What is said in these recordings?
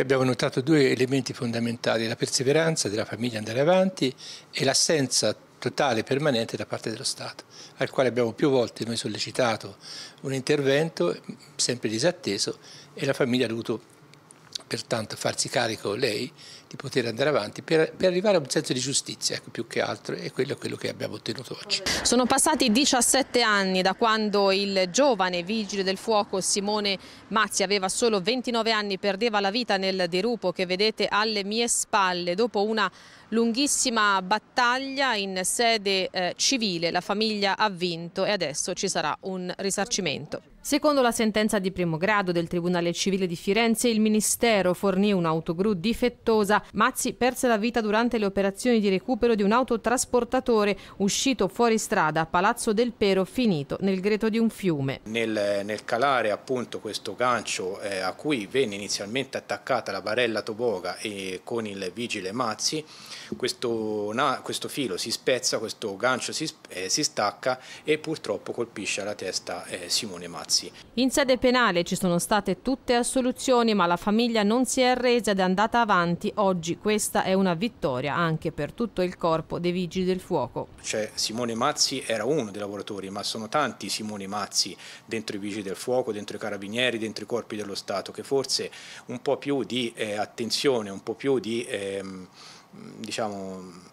qui abbiamo notato due elementi fondamentali, la perseveranza della famiglia andare avanti e l'assenza totale e permanente da parte dello Stato, al quale abbiamo più volte noi sollecitato un intervento, sempre disatteso, e la famiglia ha dovuto pertanto farsi carico lei di poter andare avanti per, per, arrivare a un senso di giustizia ecco, più che altro e quello è quello che abbiamo ottenuto oggi. Sono passati 17 anni da quando il giovane vigile del fuoco Simone Mazzi aveva solo 29 anni, perdeva la vita nel dirupo che vedete alle mie spalle dopo una lunghissima battaglia in sede eh, civile. La famiglia ha vinto e adesso ci sarà un risarcimento. Secondo la sentenza di primo grado del Tribunale Civile di Firenze, il Ministero fornì un'autogru difettosa. Mazzi perse la vita durante le operazioni di recupero di un autotrasportatore uscito fuori strada a Palazzo del Pero, finito nel greto di un fiume. Nel, nel calare appunto questo gancio eh, a cui venne inizialmente attaccata la barella toboga e con il vigile Mazzi, questo, na, questo filo si spezza, questo gancio si, eh, si, stacca e purtroppo colpisce alla testa eh, Simone Mazzi. Renzi. In sede penale ci sono state tutte assoluzioni ma la famiglia non si è arresa ed è andata avanti. Oggi questa è una vittoria anche per tutto il corpo dei Vigili del Fuoco. Cioè, Simone Mazzi era uno dei lavoratori ma sono tanti Simone Mazzi dentro i Vigili del Fuoco, dentro i Carabinieri, dentro i Corpi dello Stato che forse un po' più di eh, attenzione, un po' più di... Ehm, diciamo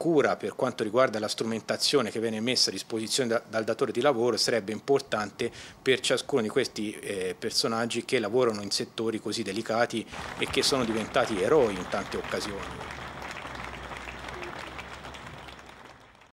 cura per quanto riguarda la strumentazione che viene messa a disposizione da, dal datore di lavoro sarebbe importante per ciascuno di questi eh, personaggi che lavorano in settori così delicati e che sono diventati eroi in tante occasioni.